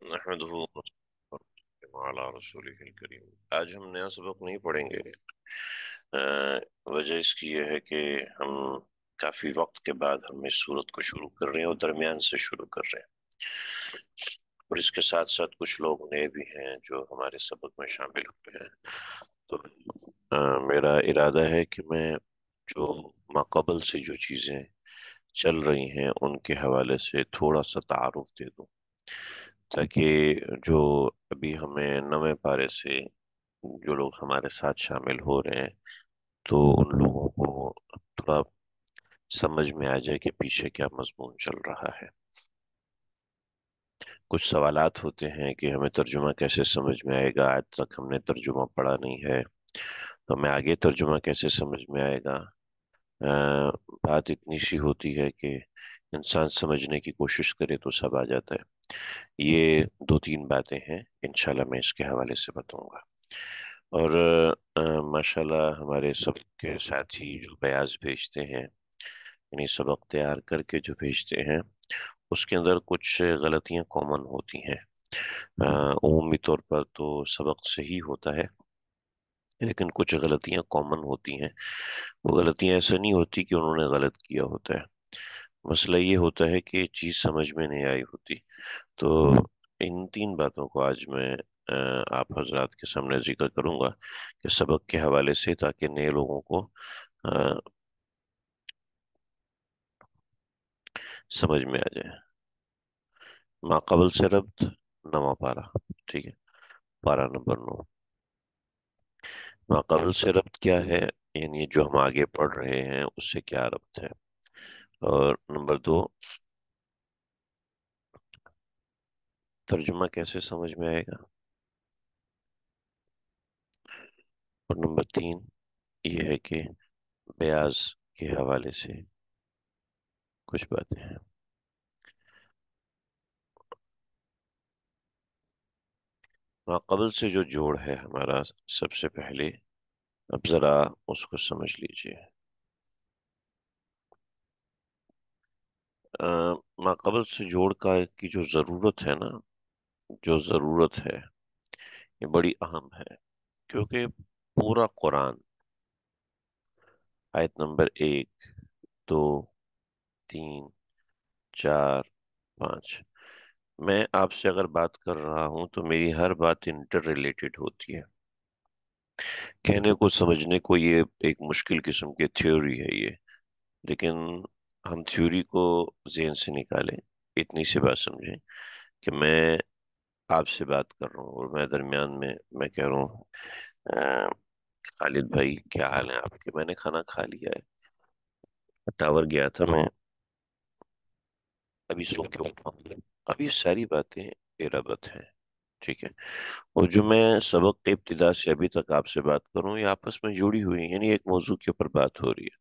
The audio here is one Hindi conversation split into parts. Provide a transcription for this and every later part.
आज हम नया सबक नहीं पढ़ेंगे वजह इसकी यह है कि हम काफ़ी वक्त के बाद हम इस सूरत को शुरू कर रहे हैं और दरमियान से शुरू कर रहे हैं और इसके साथ साथ कुछ लोग नए भी हैं जो हमारे सबक में शामिल हुए हैं तो आ, मेरा इरादा है कि मैं जो माकबल से जो चीज़ें चल रही हैं उनके हवाले से थोड़ा सा तारफ़ दे दूँ ताकि जो अभी हमें नवे पारे से जो लोग हमारे साथ शामिल हो रहे हैं तो उन लोगों को थोड़ा समझ में आ जाए कि पीछे क्या मजमून चल रहा है कुछ सवालात होते हैं कि हमें तर्जुमा कैसे समझ में आएगा आज तक हमने तर्जुमा पढ़ा नहीं है तो हमें आगे तर्जुमा कैसे समझ में आएगा आ, बात इतनी सी होती है कि इंसान समझने की कोशिश करे तो सब आ जाता है ये दो तीन बातें हैं इनशाला मैं इसके हवाले से बताऊंगा और माशाल्लाह हमारे सब के साथी जो बयाज भेजते हैं यानी सबक तैयार करके जो भेजते हैं उसके अंदर कुछ गलतियां कॉमन होती हैं अमूमी तौर पर तो सबक सही होता है लेकिन कुछ गलतियां कॉमन होती हैं वो गलतियां ऐसा नहीं होती कि उन्होंने गलत किया होता है मसला ये होता है कि चीज़ समझ में नहीं आई होती तो इन तीन बातों को आज मैं आप हजरात के सामने जिक्र करूँगा कि सबक के हवाले से ताकि नए लोगों को आ, समझ में आ जाए माकबल से रब्त नवा पारा ठीक है पारा नंबर नौ माकबल से रब्त क्या है यानी जो हम आगे पढ़ रहे हैं उससे क्या रब्त है और नंबर दो तर्जुमा कैसे समझ में आएगा और नंबर तीन ये है कि ब्याज के हवाले से कुछ बातें हैं माकबल से जो जोड़ है हमारा सबसे पहले अब ज़रा उसको समझ लीजिए माकबल से जोड़ का की जो ज़रूरत है ना जो ज़रूरत है ये बड़ी अहम है क्योंकि पूरा कुरान आयत नंबर एक दो तीन चार पाँच मैं आपसे अगर बात कर रहा हूँ तो मेरी हर बात इंटर रिलेटेड होती है कहने को समझने को ये एक मुश्किल किस्म की थ्योरी है ये लेकिन हम थ्योरी को जेन से निकालें इतनी सी बात समझें कि मैं आपसे बात कर रहा हूँ और मैं दरमियान में मैं कह रहा हूँ खालिद भाई क्या हाल है आपके मैंने खाना खा लिया है टावर गया था मैं अभी सो के उठा अब ये सारी बातें इराबत हैं ठीक है और जो मैं सबक के इब्तदा से अभी तक आपसे बात करूँ ये आपस में जुड़ी हुई है यानी एक मौजू के ऊपर बात हो रही है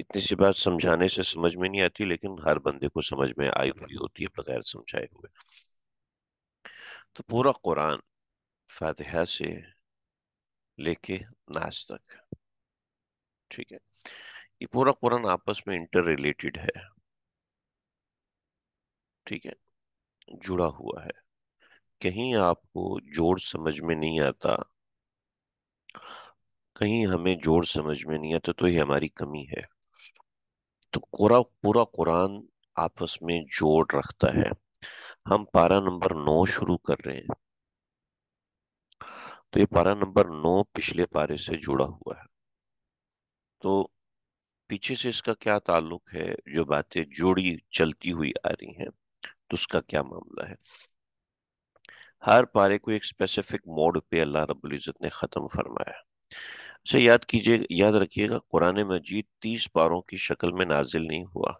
इतनी सी बात समझाने से समझ में नहीं आती लेकिन हर बंदे को समझ में आई हुई हम्म। होती है बगैर समझाए हुए तो पूरा कुरान फातिहा से लेके नाच तक ठीक है ये पूरा कुरान आपस में इंटर रिलेटेड है ठीक है जुड़ा हुआ है कहीं आपको जोड़ समझ में नहीं आता कहीं हमें जोड़ समझ में नहीं आता तो ये हमारी कमी है तो कुरा, पूरा कुरान आपस में जोड़ रखता है हम पारा नंबर नौ शुरू कर रहे हैं तो ये पारा नंबर नौ पिछले पारे से जुड़ा हुआ है तो पीछे से इसका क्या ताल्लुक है जो बातें जुड़ी चलती हुई आ रही हैं तो उसका क्या मामला है हर पारे को एक स्पेसिफिक मोड पे अल्लाह रबुल इज़्ज़त ने ख़त्म फरमाया से याद कीजिए याद रखिएगा कुरान मजीद तीस पारों की शक्ल में नाजिल नहीं हुआ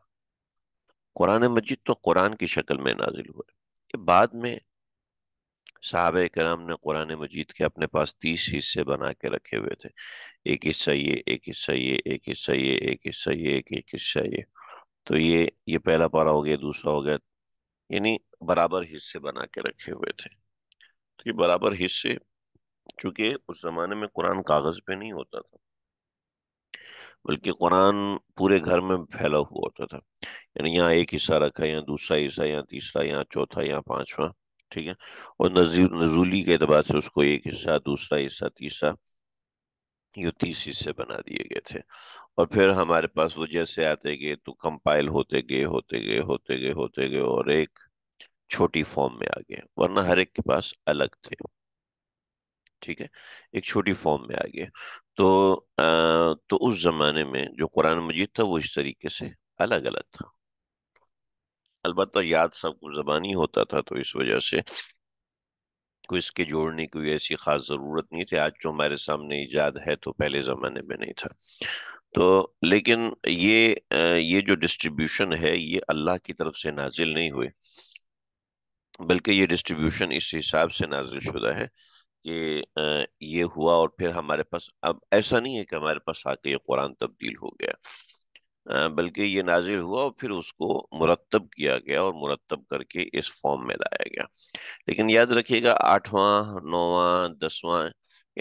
कुरान मजीद तो कुरान की शक्ल में नाजिल हुआ बाद में साहब कराम ने कुरान मजीद के अपने पास तीस हिस्से बना के रखे हुए थे एक हिस्सा ये एक हिस्सा ये एक हिस्सा ये एक हिस्सा ये एक एक हिस्सा ये तो ये ये पहला पारा हो गया दूसरा हो गया यानी बराबर हिस्से बना के रखे हुए थे तो ये बराबर हिस्से क्योंकि उस जमाने में कुरान कागज पे नहीं होता था बल्कि कुरान पूरे घर में फैला हुआ होता था यानी यहाँ एक हिस्सा रखा या दूसरा हिस्सा या तीसरा यहाँ चौथा या पांचवा ठीक है और नजूली के अतबार से उसको एक हिस्सा दूसरा हिस्सा तीसरा ये तीस हिस्से बना दिए गए थे और फिर हमारे पास वो जैसे आते गए तो कंपाइल होते गए होते गए होते गए होते गए और एक छोटी फॉर्म में आ गए वरना हर एक के पास अलग थे ठीक है एक छोटी फॉर्म में आ गया तो आ, तो उस जमाने में जो कुरान मजीद था वो इस तरीके से अलग अलग था अलबत् याद सबको जबानी होता था तो इस वजह से को इसके जोड़ने की ऐसी खास ज़रूरत नहीं थी आज जो हमारे सामने ईजाद है तो पहले ज़माने में नहीं था तो लेकिन ये ये जो डिस्ट्रीब्यूशन है ये अल्लाह की तरफ से नाजिल नहीं हुए बल्कि ये डिस्ट्रीब्यूशन इस हिसाब से नाजिल शुदा है कि ये हुआ और फिर हमारे पास अब ऐसा नहीं है कि हमारे पास आके ये कुरान तब्दील हो गया बल्कि ये नाजिल हुआ और फिर उसको मुरतब किया गया और मुरतब करके इस फॉर्म में लाया गया लेकिन याद रखिएगा आठवां नौवां दसवां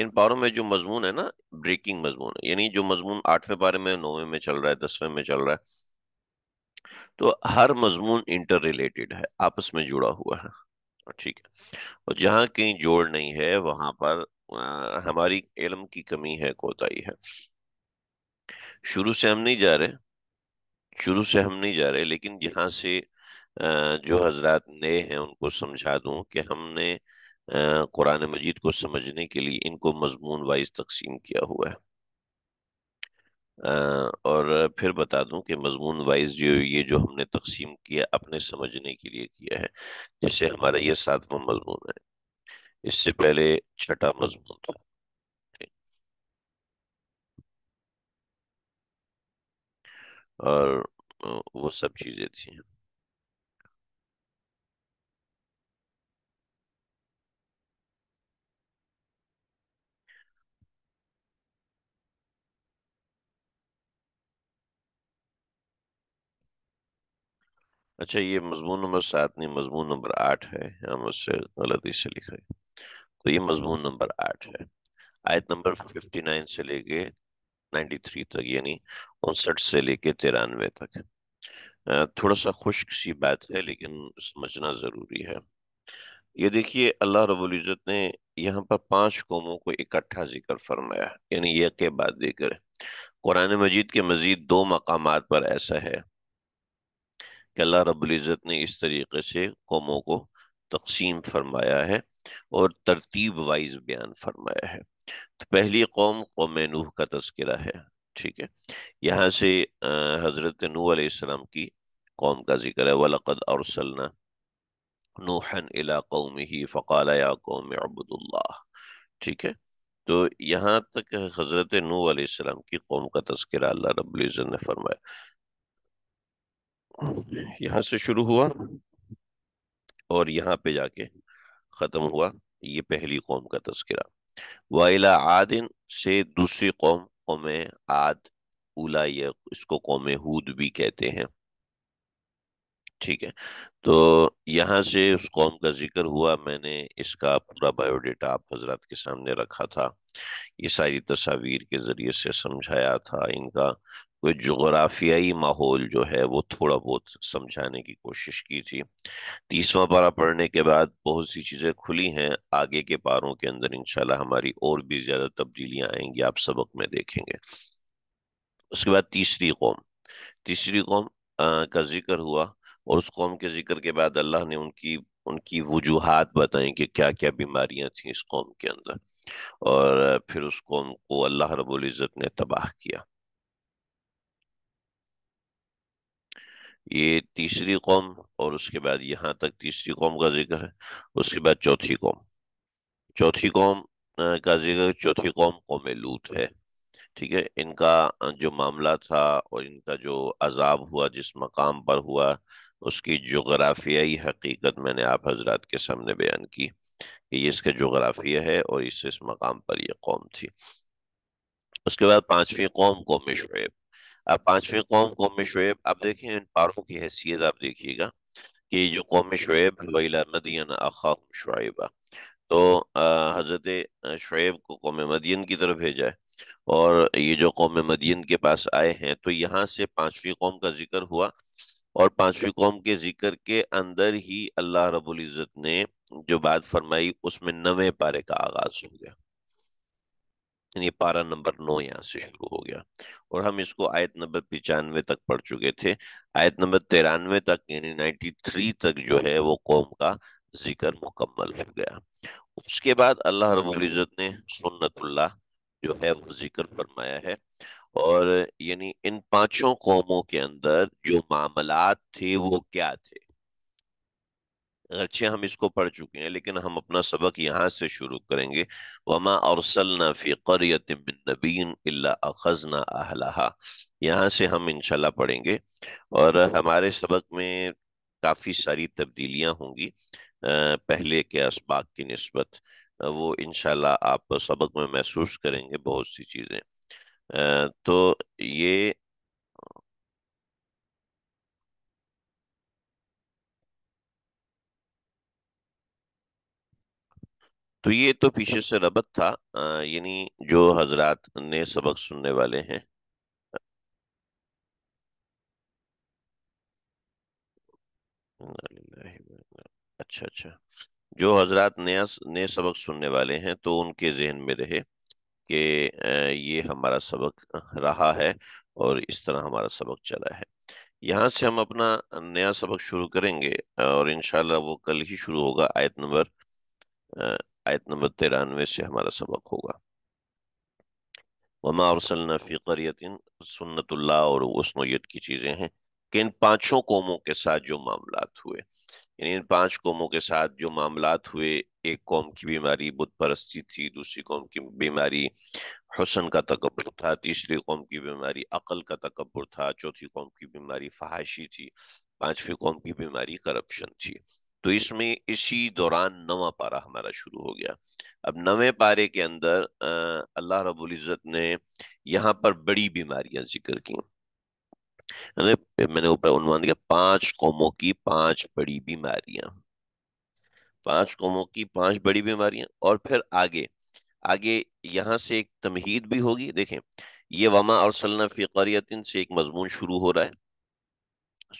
इन पारों में जो मजमून है ना ब्रेकिंग मजमून है यानी जो मजमून आठवें पारे में नौवें में चल रहा है दसवें में चल रहा है तो हर मजमून इंटर रिलेटेड है आपस में जुड़ा हुआ है ठीक है और जहाँ कहीं जोड़ नहीं है वहां पर आ, हमारी इलम की कमी है कोताही है शुरू से हम नहीं जा रहे शुरू से हम नहीं जा रहे लेकिन जहाँ से आ, जो हजरात नए हैं उनको समझा दूं कि हमने कुरान मजीद को समझने के लिए इनको मजमून वाइज तकसीम किया हुआ है और फिर बता दूं कि मजमून वाइज जो ये जो हमने तकसीम किया अपने समझने के लिए किया है जैसे हमारा ये सातवां मजमून है इससे पहले छठा मजमून था और वो सब चीज़ें थी अच्छा ये मजमून नंबर सात नहीं मजमून नंबर आठ है हम उससे गलती से हैं तो ये मजमून नंबर आठ है आयत नंबर फिफ्टी नाइन से लेके नाइन्टी थ्री तक यानी उनसठ से लेके तिरानवे तक थोड़ा सा खुश्क सी बात है लेकिन समझना ज़रूरी है ये देखिए अल्लाह रबुल्ज़त ने यहाँ पर पांच कौमों को इकट्ठा जिक्र फरमाया यानी यह के बाद देकर कुरान मजीद के मजीद दो मकाम पर ऐसा है कि अल्लाह रबुल्जत ने इस तरीके से कौमों को तकसीम फरमाया है और तरतीब वाइज बयान फरमाया है तो पहली कौम कौम नूह का तस्करा है ठीक है यहाँ से हज़रत नू सलाम की कौम का जिक्र है वलक़द और सलना नूहन इला कौम ही फकाल या कौम अबुदुल्ला ठीक है तो यहाँ तक हज़रत नू सलाम की कौम का तस्करा अल्लाह रबुल्ज़त ने फरमाया यहाँ से शुरू हुआ और यहाँ पे जाके ख़त्म हुआ ये पहली कौम का तस्करा वाइला आदिन से दूसरी कौम कौम आद उला ये इसको कौम हूद भी कहते हैं ठीक है तो यहाँ से उस कौम का जिक्र हुआ मैंने इसका पूरा बायोडाटा आप हजरत के सामने रखा था ये सारी तस्वीर के ज़रिए से समझाया था इनका कोई जोग्राफियाई माहौल जो है वो थोड़ा बहुत समझाने की कोशिश की थी तीसवा पारा पढ़ने के बाद बहुत सी चीज़ें खुली हैं आगे के पारों के अंदर इंशाल्लाह हमारी और भी ज़्यादा तब्दीलियां आएंगी आप सबक में देखेंगे उसके बाद तीसरी कौम तीसरी कौम का जिक्र हुआ और उस कौम के जिक्र के बाद अल्लाह ने उनकी उनकी वजूहत बताएं कि क्या क्या बीमारियां थी इस कौम के अंदर और फिर उस कौम को अल्लाह रबुल्ज़त ने तबाह किया ये तीसरी कौम और उसके बाद यहाँ तक तीसरी कौम का जिक्र है उसके बाद चौथी कौम चौथी कौम का जिक्र चौथी कौम कौम लूत है ठीक है इनका जो मामला था और इनका जो अजाब हुआ जिस मकाम पर हुआ उसकी जोग्राफियाई हकीकत मैंने आप हजरात के सामने बयान की कि ये इसका जोग्राफिया है और इस इस मकाम पर यह कौम थी उसके बाद पांचवी कौम कौम शुएब अब पांचवें कौम कौम शुएब आप देखें इन पारों की हैसियत आप देखिएगा कि जो कौम शुएब मदियन अखा शुएबा तो हज़रत शुएब को कौम मदियन की तरफ भेजा है और ये जो कौम मदियन के पास आए हैं तो यहाँ से पांचवी कौम का जिक्र हुआ और पांचवी कौम के जिक्र के अंदर ही अल्लाह रबुल्ज़त ने जो बात फरमाई उसमें नवे पारे का आगाज हो गया ये पारा नंबर नौ यहाँ से शुरू हो गया और हम इसको आयत नंबर पिचानवे तक पढ़ चुके थे आयत नंबर तिरानवे तक यानी नाइन्टी थ्री तक जो है वो कौम का जिक्र मुकम्मल हो गया उसके बाद अल्लाह रबुल्ज़त ने सुन्नतुल्ला जो है वो जिक्र फरमाया है और यानी इन पांचों कौमों के अंदर जो मामलात थे वो क्या थे अच्छे हम इसको पढ़ चुके हैं लेकिन हम अपना सबक यहाँ से शुरू करेंगे वमा और यहाँ से हम इनशाला पढ़ेंगे और हमारे सबक में काफ़ी सारी तब्दीलियाँ होंगी पहले के इसबाक की नस्बत वो इनशाला आप सबक में महसूस करेंगे बहुत सी चीज़ें तो ये तो ये तो पीछे से रबत था यानी जो हजरत ने सबक सुनने वाले हैं अच्छा अच्छा जो हजरत नया नए सबक सुनने वाले हैं तो उनके जहन में रहे कि ये हमारा सबक रहा है और इस तरह हमारा सबक चला है यहाँ से हम अपना नया सबक शुरू करेंगे और इनशाला वो कल ही शुरू होगा आयत नंबर आयत नंबर तिरानवे से हमारा सबक होगा वमा और फ़ी करियतिन सुन्नतुल्ला और उसनोयत की चीज़ें हैं कि इन पांचों कौमों के साथ जो मामला हुए यानी इन पांच कौमों के साथ जो मामला हुए एक कौम की बीमारी बुत परस्ती थी दूसरी कौम की बीमारी हुसन का तकबर था तीसरी कौम की बीमारी अकल का तकबर था चौथी कौम की बीमारी फहाशी थी पांचवी कौम की बीमारी करप्शन थी तो इसमें इसी दौरान नवा पारा हमारा शुरू हो गया अब नवे पारे के अंदर अल्लाह रब्बुल इज़्ज़त ने यहाँ पर बड़ी बीमारियां जिक्र की मैंने ऊपर उन्वान दिया पांच कौमों की पांच बड़ी बीमारियां पांच कौमों की पांच बड़ी बीमारियां और फिर आगे आगे यहाँ से एक तमहीद भी होगी देखें ये वमा और सलना फ़िकरियतिन से एक मजमून शुरू हो रहा है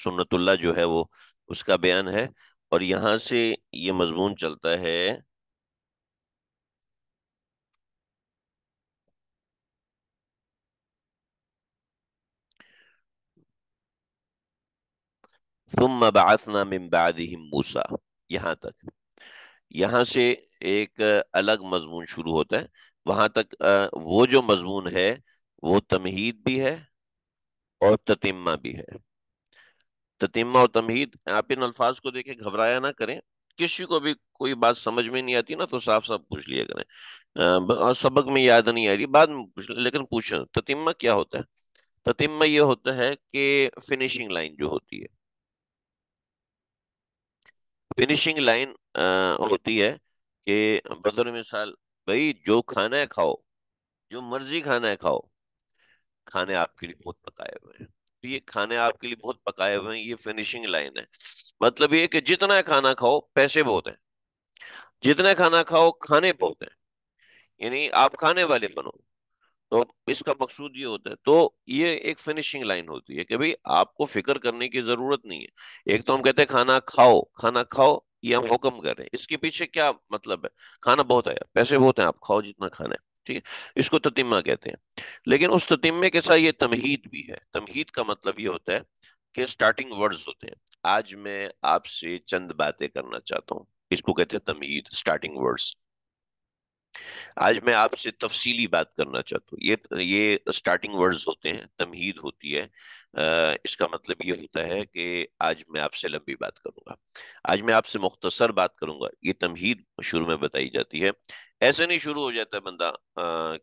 सुन्नतुल्ला जो है वो उसका बयान है और यहां से ये मजमून चलता है तुम मूसा यहां तक यहां से एक अलग मजमून शुरू होता है वहां तक वो जो मजमून है वो तमहीद भी है और ततिमा भी है ततीमा और तमहीद आप इन अल्फाज को देखे घबराया ना करें किसी को भी कोई बात समझ में नहीं आती ना तो साफ साफ पूछ लिया करें सबक में याद नहीं आ रही बाद में पूछ लेकिन पूछें ततीमा क्या होता है ततीमा ये होता है कि फिनिशिंग लाइन जो होती है फिनिशिंग लाइन होती है कि बदर मिसाल भाई जो खाना है खाओ जो मर्जी खाना है खाओ खाने आपके लिए बहुत पकाए हुए हैं ये खाने आपके लिए बहुत पकाए हुए हैं ये फिनिशिंग लाइन है मतलब ये कि जितना खाना खाओ पैसे बहुत हैं जितना खाना खाओ खाने बहुत हैं यानी आप खाने वाले बनो तो इसका मकसूद ये होता है तो ये एक फिनिशिंग लाइन होती है कि भाई आपको फिक्र करने की जरूरत नहीं है एक तो हम कहते हैं खाना खाओ खाना खाओ ये हम हम्म। हुक्म कर रहे हैं इसके पीछे क्या मतलब है खाना बहुत है पैसे बहुत हैं आप खाओ जितना खाना है ठीक है इसको ततिमा कहते हैं लेकिन उस ततिमे के साथ ये तमहीद भी है तमहीद का मतलब ये होता है कि स्टार्टिंग वर्ड्स होते हैं आज मैं आपसे चंद बातें करना चाहता हूँ इसको कहते हैं तमहीद स्टार्टिंग वर्ड्स आज मैं आपसे तफसीली बात करना चाहता हूँ ये ये स्टार्टिंग वर्ड्स होते हैं तमहीद होती है इसका मतलब ये होता है कि आज मैं आपसे लंबी बात करूंगा आज मैं आपसे मुख्तसर बात करूंगा ये तमहीद शुरू में बताई जाती है ऐसे नहीं शुरू हो जाता है बंदा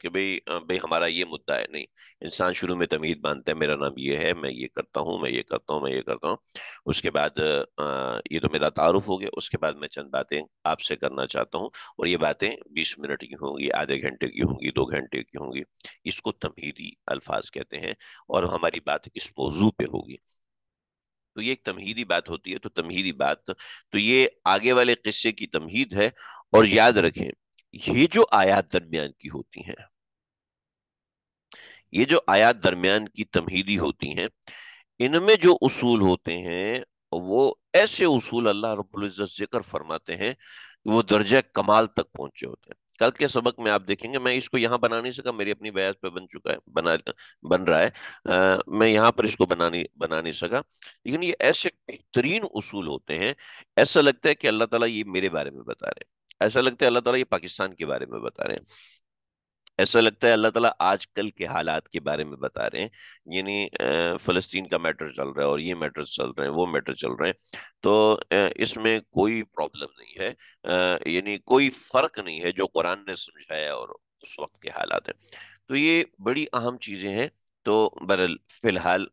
कि भाई भाई हमारा ये मुद्दा है नहीं इंसान शुरू में तमीज बांधता है मेरा नाम ये है मैं ये करता हूँ मैं ये करता हूँ मैं ये करता हूँ उसके बाद ये तो मेरा तारुफ हो गया उसके बाद मैं चंद बातें आपसे करना चाहता हूँ और ये बातें बीस मिनट की होंगी आधे घंटे की होंगी दो घंटे की होंगी इसको तमहीदी अल्फाज कहते हैं और हमारी बात इस मौजू पर होगी तो ये एक तमहीदी बात होती है तो तमहीदी बात तो ये आगे वाले किस्से की तमहीद है और याद रखें ये जो आयात दरमियान की होती हैं ये जो आयात दरमियान की तमहीदी होती हैं इनमें जो उसूल होते हैं वो ऐसे उसूल अल्लाह रबुल्ज़त जिक्र फरमाते हैं कि वो दर्जा कमाल तक पहुंचे होते हैं कल के सबक में आप देखेंगे मैं इसको यहाँ बना नहीं सका मेरी अपनी बयास पे बन चुका है बना बन रहा है आ, मैं यहाँ पर इसको बना नहीं बना नहीं सका लेकिन ये ऐसे बेहतरीन उसूल होते हैं ऐसा लगता है कि अल्लाह ताला ये मेरे बारे में बता रहे हैं ऐसा लगता है अल्लाह ताला ये पाकिस्तान के बारे में बता रहे हैं ऐसा लगता है अल्लाह ताला आजकल के हालात के बारे में बता रहे हैं यानी फ़लस्तीन का मैटर चल रहा है और ये मैटर चल रहे हैं वो मैटर चल रहे हैं तो इसमें कोई प्रॉब्लम नहीं है यानी कोई फ़र्क नहीं है जो कुरान ने समझाया और उस वक्त के हालात है तो ये बड़ी अहम चीज़ें हैं तो बर फ़िलहाल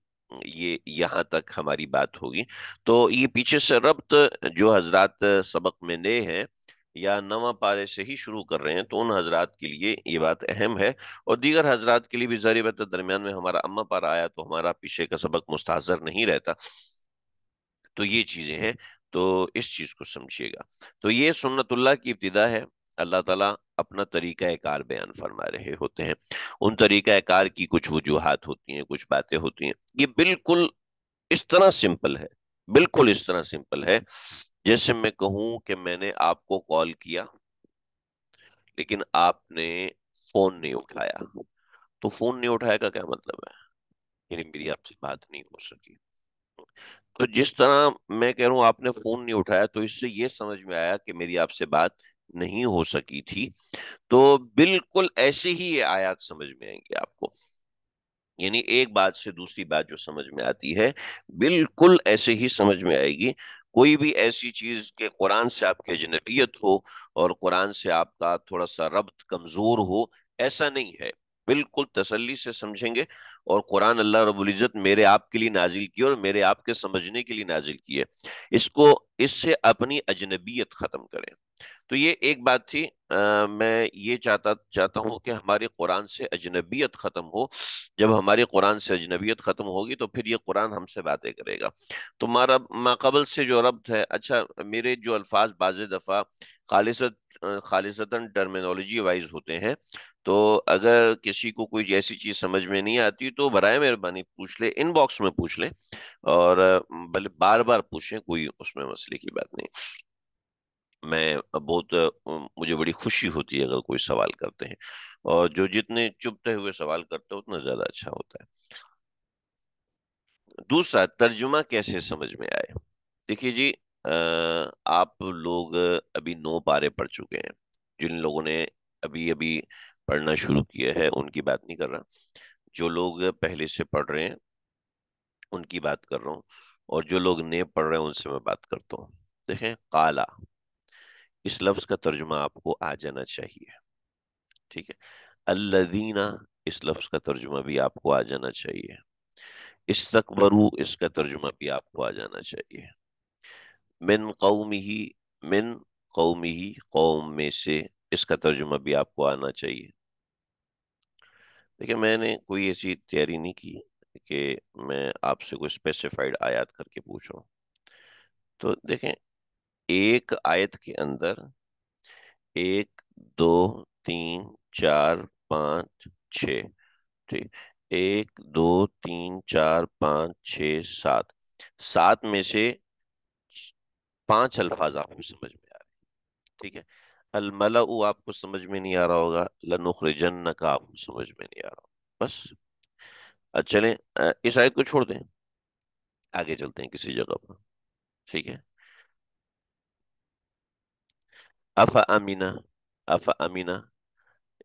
ये यहाँ तक हमारी बात होगी तो ये पीछे से रब्त जो हजरात सबक में नए हैं या नवा पारे से ही शुरू कर रहे हैं तो उन हजरात के लिए ये बात अहम है और दीगर हजरात के लिए भी ज़रूरत दरमियान में हमारा अम्मा पारा आया तो हमारा पीछे का सबक मुस्ताजर नहीं रहता तो ये चीज़ें हैं तो इस चीज़ को समझिएगा तो ये सुन्नतुल्ला की इब्तदा है अल्लाह तला अपना तरीका कार बयान फरमा रहे होते हैं उन तरीका कार की कुछ वजूहत होती हैं कुछ बातें होती हैं ये बिल्कुल इस तरह सिंपल है बिल्कुल इस तरह सिंपल है जैसे मैं कहूं कि मैंने आपको कॉल किया लेकिन आपने फोन नहीं उठाया तो फोन नहीं उठाया का क्या मतलब है यानी मेरी आपसे बात नहीं हो सकी तो जिस तरह मैं कह रहा हूं आपने फोन नहीं उठाया तो इससे ये समझ में आया कि मेरी आपसे बात नहीं हो सकी थी तो बिल्कुल ऐसे ही ये आयात समझ में आएंगे आपको यानी एक बात से दूसरी बात जो समझ में आती है बिल्कुल ऐसे ही समझ में आएगी कोई भी ऐसी चीज के कुरान से आपकी अजनबियत हो और कुरान से आपका थोड़ा सा रब्त कमजोर हो ऐसा नहीं है बिल्कुल तसल्ली से समझेंगे और कुरान अल्लाह रबुल्ज़त मेरे आप के लिए नाजिल किए और मेरे आप के समझने के लिए नाजिल किए इसको इससे अपनी अजनबीयत ख़त्म करें तो ये एक बात थी आ, मैं ये चाहता चाहता हूँ कि हमारे कुरान से अजनबीयत ख़त्म हो जब हमारे कुरान से अजनबीयत ख़त्म होगी तो फिर ये कुरान हमसे बातें करेगा तो माकबल से जो रब्त है अच्छा मेरे जो अल्फाज बाज़ दफ़ा खालिसत खालिशतन टर्मिनोलॉजी वाइज होते हैं तो अगर किसी को कोई ऐसी चीज़ समझ में नहीं आती तो बरए मेहरबानी पूछ ले इनबॉक्स में पूछ ले और भले बार बार पूछें कोई उसमें मसले की बात नहीं मैं बहुत मुझे बड़ी खुशी होती है अगर कोई सवाल करते हैं और जो जितने चुपते हुए सवाल करते हैं उतना ज़्यादा अच्छा होता है दूसरा तर्जुमा कैसे समझ में आए देखिए जी आप लोग अभी नौ पारे पढ़ चुके हैं जिन लोगों ने अभी अभी पढ़ना शुरू किया है उनकी बात नहीं कर रहा जो लोग पहले से पढ़ रहे हैं उनकी बात कर रहा हूँ और जो लोग नए पढ़ रहे हैं उनसे मैं बात करता हूँ देखें काला इस लफ्ज का तर्जुमा आपको आ जाना चाहिए ठीक है अल्लादीना इस लफ्ज का तर्जुमा भी आपको आ जाना चाहिए इस तकबरू इसका तर्जुमा भी आपको आ जाना चाहिए मिन कौम ही मिन कौम ही कौम में से इसका तर्जुमा भी आपको आना चाहिए देखिए मैंने कोई ऐसी तैयारी नहीं की कि मैं आपसे कोई स्पेसिफाइड आयत करके पूछ रहा तो देखें एक आयत के अंदर एक दो तीन चार पाँच छ ठीक एक दो तीन चार पाँच छ सात सात में से पांच अल्फाज आपको समझ में आ रहे हैं ठीक है अलमला आपको समझ में नहीं आ रहा होगा जन्न का आपको समझ में नहीं आ रहा होगा बस चले इस आयत को छोड़ दें आगे चलते हैं किसी जगह पर ठीक है अफा अमीना अफा अमीना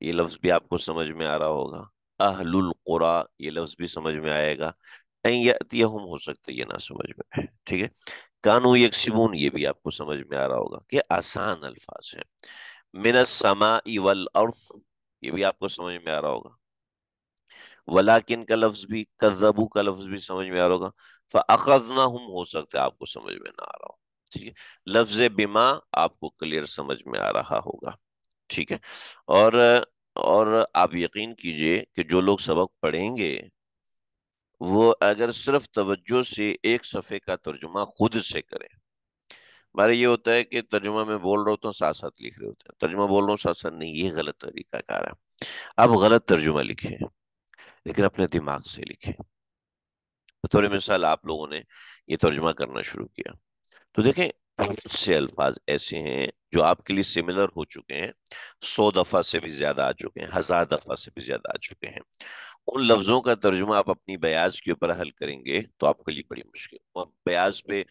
ये लफ्ज़ भी आपको समझ में आ रहा होगा अहलुल कुरा ये लफ्ज़ भी समझ में आएगा यम हो सकता है ये ना समझ में ठीक है कानू सिबून ये भी आपको समझ में आ रहा होगा कि आसान अल्फाज हैं समा इवल अर्थ ये भी आपको समझ में आ रहा होगा वलाकिन का लफ्ज भी कजबू का लफ्ज भी समझ में आ रहा होगा ना हम हो सकता है आपको समझ में ना आ रहा हो ठीक है लफ्ज बिमा आपको क्लियर समझ में आ रहा होगा ठीक है और और आप यकीन कीजिए कि जो लोग सबक पढ़ेंगे वो अगर सिर्फ तवज्जो से एक सफ़े का तर्जुमा खुद से करें हमारे ये होता है कि तर्जुमा में बोल रहा होता हूँ साथ साथ लिख रहे होते हैं तर्जुमा बोल रहा हूँ साथ साथ नहीं ये गलत तरीका कार है आप गलत तर्जुमा लिखें लेकिन अपने दिमाग से लिखें बतौर तो मिसाल आप लोगों ने ये तर्जुमा करना शुरू किया तो देखें बहुत से अल्फाज ऐसे हैं जो आपके लिए सिमिलर हो चुके हैं सौ दफ़ा से भी ज़्यादा आ चुके हैं हज़ार दफ़ा से भी ज़्यादा आ चुके हैं उन लफ्ज़ों का तर्जुमा आप अपनी बयाज के ऊपर हल करेंगे तो आपके लिए बड़ी मुश्किल और बयाज पे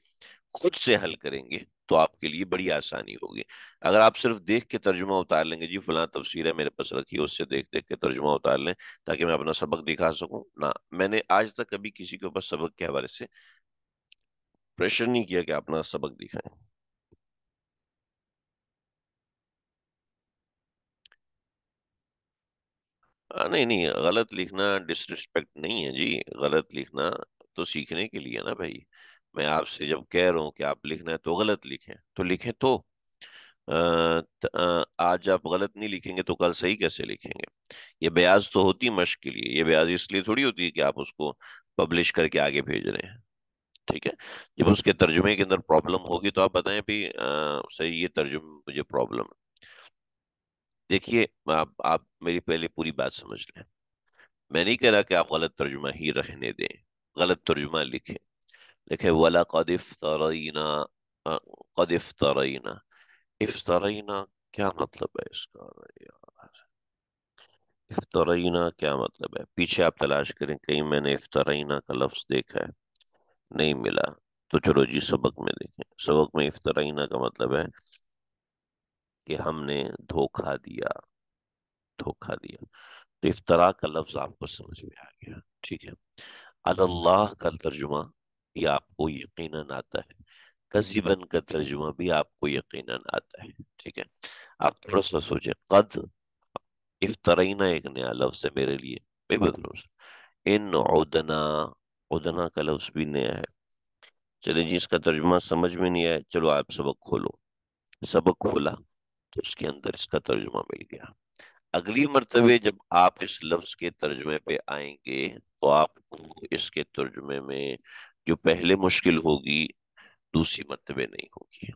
खुद से हल करेंगे तो आपके लिए बड़ी आसानी होगी अगर आप सिर्फ देख के तर्जुमा उतार लेंगे जी फला तफसर है मेरे पास रखी है उससे देख देख के तर्जुमा उतार लें ताकि मैं अपना सबक दिखा सकूं ना मैंने आज तक कभी किसी के ऊपर सबक के हवाले से प्रेशर नहीं किया कि अपना सबक दिखाएं आ, नहीं नहीं गलत लिखना डिसरिस्पेक्ट नहीं है जी गलत लिखना तो सीखने के लिए ना भाई मैं आपसे जब कह रहा हूँ कि आप लिखना है तो गलत लिखें तो लिखें तो आज आप गलत नहीं लिखेंगे तो कल सही कैसे लिखेंगे ये ब्याज तो होती मश्क के लिए ये ब्याज इसलिए थोड़ी होती है कि आप उसको पब्लिश करके आगे भेज रहे हैं ठीक है जब उसके तर्जुमे के अंदर प्रॉब्लम होगी तो आप बताएं भी सही ये तर्जुम मुझे प्रॉब्लम है देखिए आप आप मेरी पहले पूरी बात समझ लें मैं नहीं कह रहा कि आप गलत तर्जुमा ही रहने दें गलत तर्जुमा लिखें लिखे वाला कदिफ तरना कदिफ तरना क्या मतलब है इसका यार इफ्तरीना क्या मतलब है पीछे आप तलाश करें कहीं मैंने इफ्तरीना का लफ्ज देखा है नहीं मिला तो चलो जी सबक में देखें सबक में इफ्तराइना का मतलब है कि हमने धोखा दिया धोखा दिया तो इफ्तरा का लफ्ज आपको समझ में आ गया ठीक है अल्लाह का तर्जुमा ये आपको यकीन आता है कजीबन का तर्जुमा भी आपको यकीन आता है ठीक है आप थोड़ा सा सोचे कद इफ्तरीना एक नया लफ्ज है मेरे लिए बेबदरोज इन उदना खुदना का लफ्ज भी नया है चले जी इसका तर्जमा समझ में नहीं आया चलो आप सबक खोलो सबक खोला तो उसके अंदर इसका तर्जमा मिल गया अगली मरतबे जब आप इस लफ्ज के तर्जमे पे आएंगे तो आपको इसके तर्जमे में जो पहले मुश्किल होगी दूसरी मरतबे नहीं होगी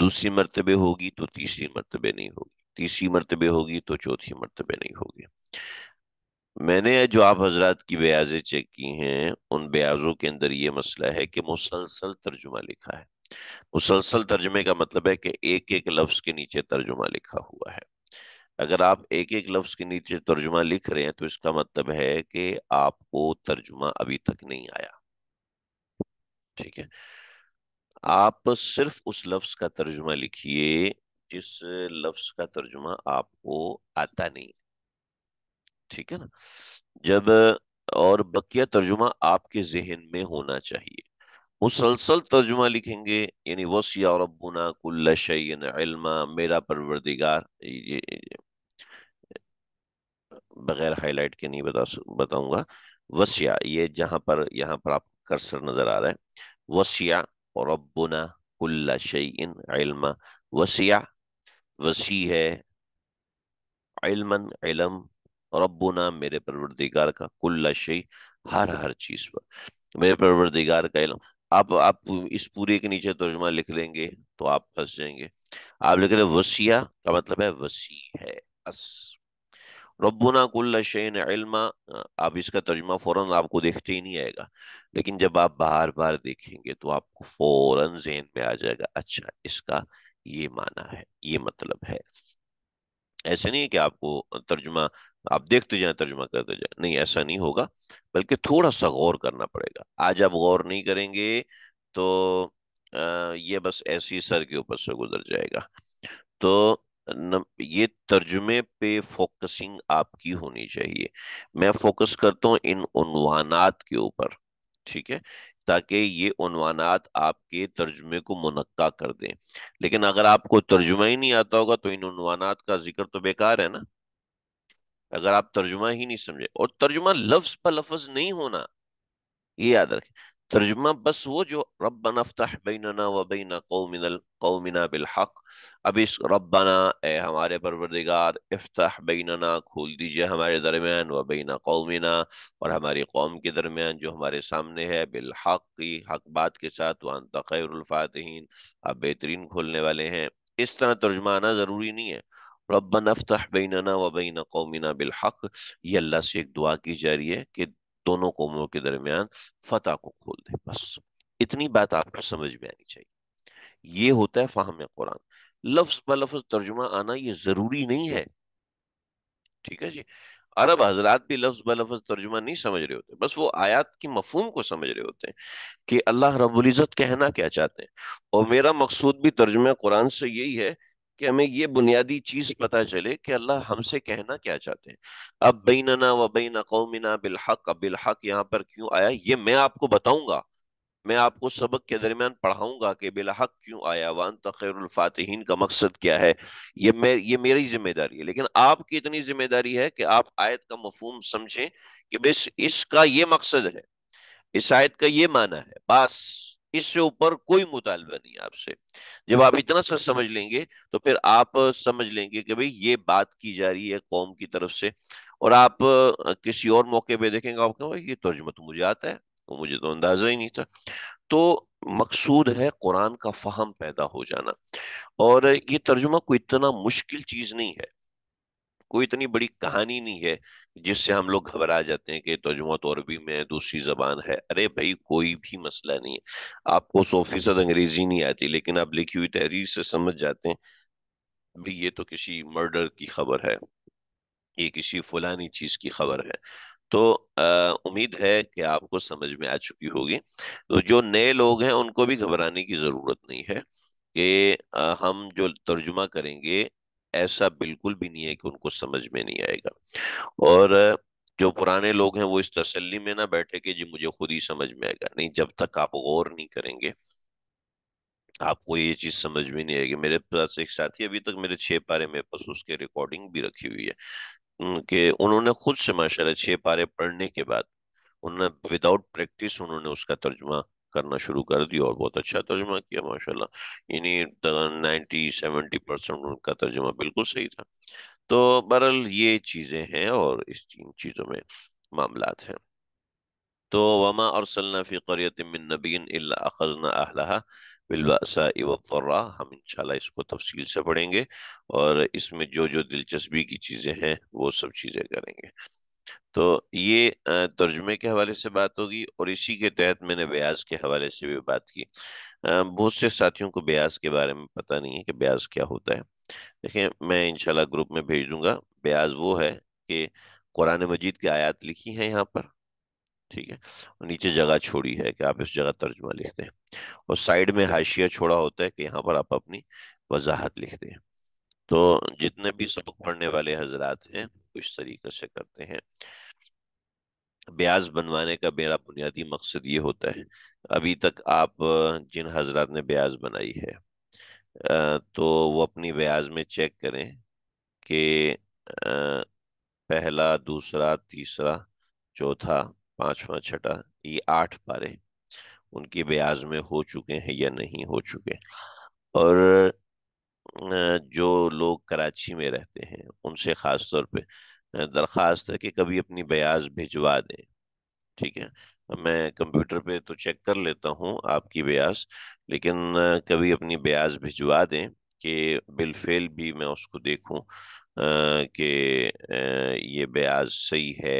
दूसरी मरतबे होगी तो तीसरी मरतबे नहीं होगी तीसरी मरतबे होगी तो चौथी मरतबे नहीं होगी मैंने जो आप हजरात की ब्याजें चेक की हैं उन ब्याजों के अंदर ये मसला है कि मुसलसल तर्जुमा लिखा है मुसलसल तर्जमे का मतलब है कि एक एक लफ्ज़ के नीचे तर्जुमा लिखा हुआ है अगर आप एक एक लफ्ज़ के नीचे तर्जुमा लिख रहे हैं तो इसका मतलब है कि आपको तर्जुमा अभी तक नहीं आया ठीक है आप सिर्फ उस लफ्ज़ का तर्जुमा लिखिए जिस लफ्ज़ का तर्जुमा आपको आता नहीं ठीक है ना जब और बकिया तर्जुमा आपके जहन में होना चाहिए मुसलसल तर्जुमा लिखेंगे यानी वसिया रबुना कुल्ल शैन इल्मा मेरा परवरदिगार ये बगैर हाईलाइट के नहीं बता बताऊंगा वसिया ये जहां पर यहाँ पर आप कर्सर नजर आ रहा है वसिया और अबुना कुल्ल शैन इल्मा वसिया वसी है इल्मन इलम अबू ना मेरे परवरदिगार का कुल्ला शई हर हर चीज पर मेरे परवरदिगार का इलम आप आप इस पूरे के नीचे तर्जमा लिख लेंगे तो आप फंस जाएंगे आप लिख रहे वसिया का मतलब है वसी है अस रबुना कुल्ला इल्मा आप इसका तर्जमा फ़ौरन आपको देखते ही नहीं आएगा लेकिन जब आप बार बार देखेंगे तो आपको फ़ौरन जहन में आ जाएगा अच्छा इसका ये माना है ये मतलब है ऐसे नहीं है कि आपको तर्जमा आप देखते तो जाए तर्जुमा करते जाए नहीं ऐसा नहीं होगा बल्कि थोड़ा सा गौर करना पड़ेगा आज आप गौर नहीं करेंगे तो आ, ये बस ऐसी सर के ऊपर से गुजर जाएगा तो न, ये तर्जुमे पे फोकसिंग आपकी होनी चाहिए मैं फोकस करता हूँ इन उनवानात के ऊपर ठीक है ताकि ये उनवानात आपके तर्जुमे को मुनक्का कर दें लेकिन अगर आपको तर्जुमा ही नहीं आता होगा तो इन उनवानात का जिक्र तो बेकार है ना अगर आप तर्जुमा ही नहीं समझे और तर्जुमा लफ्ज पर लफज नहीं होना ये याद रखे तर्जुमा बस वो जो रब्बना अफ्ताह बैनना कौमिनल कौमिना बिलहक अब इस रब्बना ए हमारे परवरदिगार इफ्ताह बैनना खोल दीजिए हमारे दरमियान व बैन कौमिना और हमारी कौम के दरमियान जो हमारे सामने है बिलहक की हक बात के साथ वन आप बेहतरीन खोलने वाले हैं इस तरह तर्जुमा आना ज़रूरी नहीं है रब्बन अफ्तह बैनना व बैन कौमिना बिलहक ये अल्लाह से एक दुआ की जा रही है कि दोनों कौमों के दरमियान फतह को खोल दे बस इतनी बात आपको समझ में आनी चाहिए ये होता है फाहम कुरान लफ्ज ब लफ्ज तर्जुमा आना ये जरूरी नहीं है ठीक है जी अरब हजरात भी लफ्ज ब लफ्ज तर्जुमा नहीं समझ रहे होते बस वो आयात की मफहम को समझ रहे होते हैं कि अल्लाह रबुल्ज़त कहना क्या चाहते हैं और मेरा मकसूद भी तर्जुमा कुरान से यही है कि हमें ये बुनियादी चीज पता चले कि अल्लाह हमसे कहना क्या चाहते हैं अब बैनना व बैन कौमिना बिलहक अब बिलहक यहाँ पर क्यों आया ये मैं आपको बताऊंगा मैं आपको सबक के दरमियान पढ़ाऊंगा कि बिलहक क्यों आया वान तखैरफातहन का मकसद क्या है ये मैं ये मेरी जिम्मेदारी है लेकिन आपकी इतनी जिम्मेदारी है कि आप आयत का मफहम समझें कि बस इसका ये मकसद है इस आयत का ये माना है बस इससे ऊपर कोई मुतालबा नहीं आपसे जब आप इतना सा समझ लेंगे तो फिर आप समझ लेंगे कि भाई ये बात की जा रही है कौम की तरफ से और आप किसी और मौके पे देखेंगे आप कहेंगे ये तर्जमा तो मुझे आता है तो मुझे तो अंदाजा ही नहीं था तो मकसूद है कुरान का फहम पैदा हो जाना और ये तर्जुमा कोई इतना मुश्किल चीज नहीं है कोई इतनी बड़ी कहानी नहीं है जिससे हम लोग घबरा जाते हैं कि तर्जुमा तो अरबी में है दूसरी जबान है अरे भाई कोई भी मसला नहीं है आपको सौ फीसद अंग्रेजी नहीं आती लेकिन आप लिखी हुई तहरीर से समझ जाते हैं भाई ये तो किसी मर्डर की खबर है ये किसी फलानी चीज की खबर है तो आ, उम्मीद है कि आपको समझ में आ चुकी होगी तो जो नए लोग हैं उनको भी घबराने की ज़रूरत नहीं है कि हम जो तर्जुमा करेंगे ऐसा बिल्कुल भी नहीं है कि उनको समझ में नहीं आएगा और जो पुराने लोग हैं वो इस तसल्ली में ना बैठे कि जी मुझे खुद ही समझ में आएगा नहीं जब तक आप गौर नहीं करेंगे आपको ये चीज समझ में नहीं आएगी मेरे पास एक साथी अभी तक मेरे छह पारे मेरे पास उसके रिकॉर्डिंग भी रखी हुई है कि उन्होंने खुद से माशाल्लाह छह पारे पढ़ने के बाद उन्होंने विदाउट प्रैक्टिस उन्होंने उसका तर्जुमा करना शुरू कर दिया और बहुत अच्छा तर्जमा किया माशाल्लाह यानी नाइन्टी सेवेंटी परसेंट उनका तर्जमा बिल्कुल सही था तो बहरल ये चीज़ें हैं और इस चीज़ों में मामला हैं तो वमा और सलनाफ़ी क़रियत मिन नबीन अख़जना अहला बिलबासा वर्रा हम इंशाल्लाह इसको तफसील से पढ़ेंगे और इसमें जो जो दिलचस्पी की चीज़ें हैं वो सब चीज़ें करेंगे तो ये तर्जुमे के हवाले से बात होगी और इसी के तहत मैंने ब्याज के हवाले से भी बात की बहुत से साथियों को ब्याज के बारे में पता नहीं है कि ब्याज क्या होता है देखिए मैं इंशाल्लाह ग्रुप में भेज दूंगा ब्याज वो है कि कुरान मजीद की आयात लिखी है यहाँ पर ठीक है और नीचे जगह छोड़ी है कि आप इस जगह तर्जुमा लिखते हैं और साइड में हाशिया छोड़ा होता है कि यहाँ पर आप अपनी वजाहत लिखते हैं तो जितने भी सबक पढ़ने वाले हजरात हैं इस तरीके से करते हैं ब्याज बनवाने का मेरा बुनियादी मकसद ये होता है अभी तक आप जिन हजरात ने ब्याज बनाई है तो वो अपनी ब्याज में चेक करें कि पहला दूसरा तीसरा चौथा पांचवा छठा ये आठ पारे उनकी ब्याज में हो चुके हैं या नहीं हो चुके और जो लोग कराची में रहते हैं उनसे ख़ास तौर पे दरख्वास्त है कि कभी अपनी बयाज भिजवा दें ठीक है मैं कंप्यूटर पे तो चेक कर लेता हूँ आपकी ब्याज लेकिन कभी अपनी ब्याज भिजवा दें कि बिलफेल भी मैं उसको देखूँ कि ये ब्याज सही है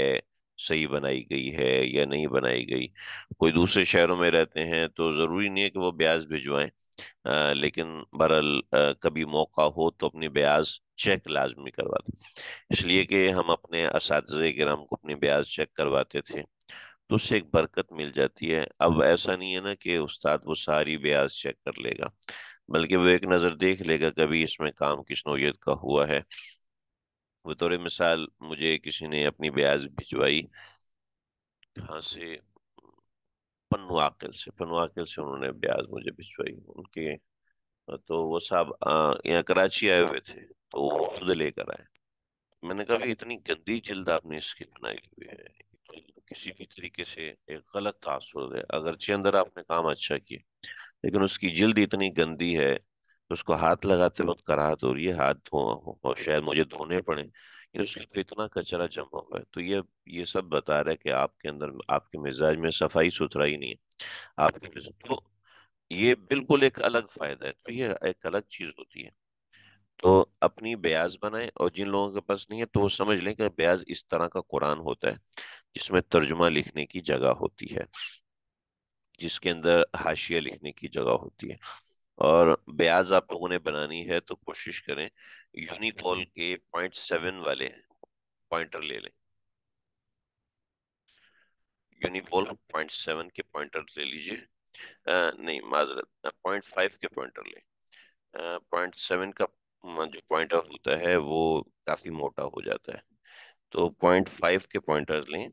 सही बनाई गई है या नहीं बनाई गई कोई दूसरे शहरों में रहते हैं तो ज़रूरी नहीं है कि वो ब्याज भिजवाएं लेकिन बहरल कभी मौका हो तो अपनी ब्याज चेक लाजमी करवा दें इसलिए कि हम अपने इस ग्राम को अपनी ब्याज चेक करवाते थे तो उससे एक बरकत मिल जाती है अब ऐसा नहीं है ना कि उस्ताद वो सारी ब्याज चेक कर लेगा बल्कि वो एक नज़र देख लेगा कभी इसमें काम किस नोयत का हुआ है बतौर मिसाल मुझे किसी ने अपनी ब्याज भिजवाई कहाँ से पन्नू आकिल से पन्नू आकिल से उन्होंने ब्याज मुझे भिजवाई उनके तो वो साहब यहाँ कराची आए हुए थे तो वो खुद लेकर आए मैंने कहा इतनी गंदी जिल्द आपने इसकी बनाई हुई है किसी भी तरीके से एक गलत तासुर है अगर अंदर आपने काम अच्छा किया लेकिन उसकी जिल्द इतनी गंदी है उसको हाथ लगाते वक्त कराहत हो रही है हाथ धो और शायद मुझे धोने पड़े उसके पे इतना कचरा जमा हुआ है तो ये ये सब बता रहा है कि आपके अंदर आपके मिजाज में सफाई सुथरा ही नहीं है आपके तो ये बिल्कुल एक अलग फायदा है तो ये एक अलग चीज होती है तो अपनी ब्याज बनाए और जिन लोगों के पास नहीं है तो वो समझ लें कि ब्याज इस तरह का कुरान होता है जिसमें तर्जुमा लिखने की जगह होती है जिसके अंदर हाशिया लिखने की जगह होती है और ब्याज आप लोगों ने बनानी है तो कोशिश करें यूनिपोल हम्म। के पॉइंट सेवन वाले पॉइंटर ले लें यूनिपोल पॉइंट सेवन के पॉइंटर ले लीजिए नहीं माजरत पॉइंट फाइव के पॉइंटर लें पॉइंट सेवन का जो पॉइंटर होता है वो काफ़ी मोटा हो जाता है तो पॉइंट फाइव के पॉइंटर लें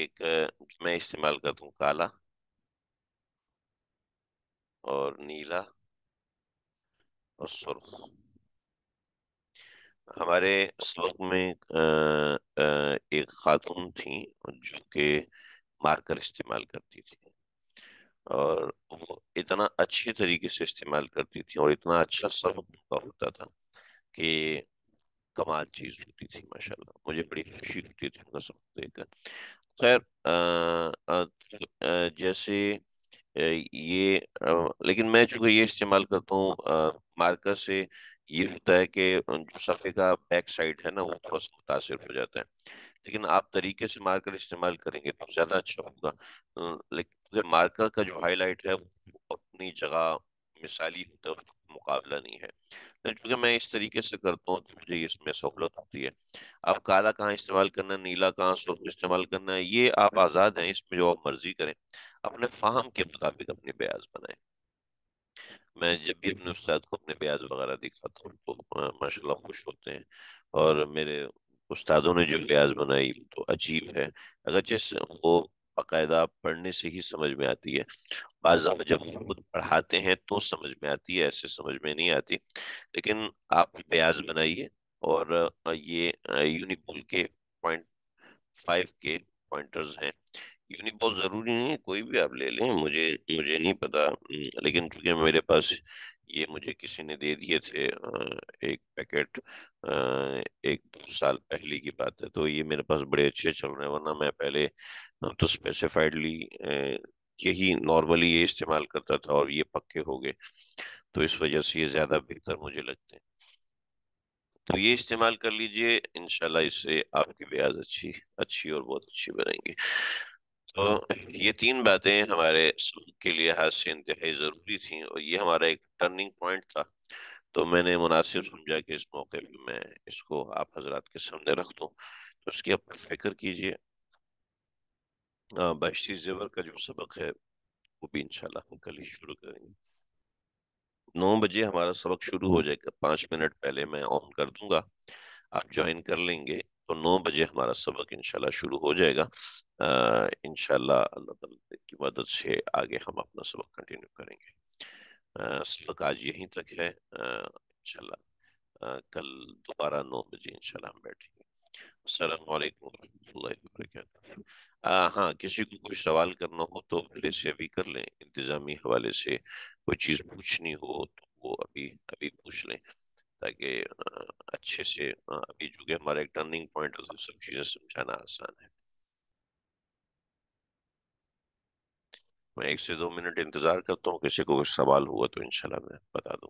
एक मैं इस्तेमाल करता हूँ काला और नीला और सुर्ख हमारे स्लोक में एक खातून थी जो के मार्कर इस्तेमाल करती थी और वो इतना अच्छे तरीके से इस्तेमाल करती थी और इतना अच्छा सबक उनका होता था कि कमाल चीज होती थी माशाल्लाह मुझे बड़ी खुशी होती थी उनका सबक देखकर खैर जैसे ये लेकिन मैं चूंकि ये इस्तेमाल करता हूँ मार्कर से ये होता है कि जो सफ़े का बैक साइड है ना वो थोड़ा सा मुतासर हो जाता है लेकिन आप तरीके से मार्कर इस्तेमाल करेंगे तो ज़्यादा अच्छा होगा लेकिन तो मार्कर का जो हाईलाइट है वो अपनी जगह मिसाली हदफ मुकाबला नहीं है तो चूँकि मैं इस तरीके से करता हूँ तो मुझे इसमें सहूलत होती है अब काला कहाँ इस्तेमाल करना है नीला कहाँ सुर्ख इस्तेमाल करना है ये आप आज़ाद हैं इसमें जो आप मर्जी करें अपने फाहम के मुताबिक अपने ब्याज बनाए मैं जब भी अपने उस्ताद को अपने ब्याज वगैरह दिखाता हूँ तो माशा खुश होते हैं और मेरे उस्तादों ने जो ब्याज बनाई तो अजीब है अगरचे वो बाकायदा पढ़ने से ही समझ में आती है बाज़ जब खुद पढ़ाते हैं तो समझ में आती है ऐसे समझ में नहीं आती लेकिन आप प्याज बनाइए और ये यूनिपोल के पॉइंट फाइव के पॉइंटर्स हैं यूनिपोल ज़रूरी नहीं है कोई भी आप ले लें मुझे मुझे नहीं पता लेकिन चूँकि मेरे पास ये मुझे किसी ने दे दिए थे एक पैकेट एक दो साल पहले की बात है तो ये मेरे पास बड़े अच्छे चल रहे हैं वरना मैं पहले तो स्पेसिफाइडली यही नॉर्मली ये इस्तेमाल करता था और ये पक्के हो गए तो इस वजह से ये ज़्यादा बेहतर मुझे लगते हैं तो ये इस्तेमाल कर लीजिए इनशाला इससे आपकी ब्याज अच्छी अच्छी और बहुत अच्छी बनेंगी तो ये तीन बातें हमारे के लिए लिहाज से इंतहाई ज़रूरी थी और ये हमारा एक टर्निंग पॉइंट था तो मैंने मुनासिब समझा कि इस मौके पर मैं इसको आप हजरात के सामने रख दूँ तो उसकी आप फिक्र कीजिए बहशी जेवर का जो सबक है वो भी इनशाला हम कल ही शुरू करेंगे नौ बजे हमारा सबक शुरू हो जाएगा पाँच मिनट पहले मैं ऑन कर दूंगा आप ज्वाइन कर लेंगे तो नौ बजे हमारा सबक इनशाला शुरू हो जाएगा इनशाला अल्लाह की मदद से आगे हम अपना सबक कंटिन्यू करेंगे सबक आज यहीं तक है इंशाल्लाह कल दोबारा नौ बजे इनशाला हम बैठेंगे हाँ किसी को कोई सवाल करना हो तो फिर इसे अभी कर लें इंतज़ामी हवाले से कोई चीज़ पूछनी हो तो वो अभी अभी पूछ लें ताकि अच्छे से अभी कि हमारा एक टर्निंग पॉइंट हो तो सब चीज़ें समझाना आसान है मैं एक से दो मिनट इंतज़ार करता हूँ किसी को कुछ सवाल हुआ तो इनशाला मैं बता दूँ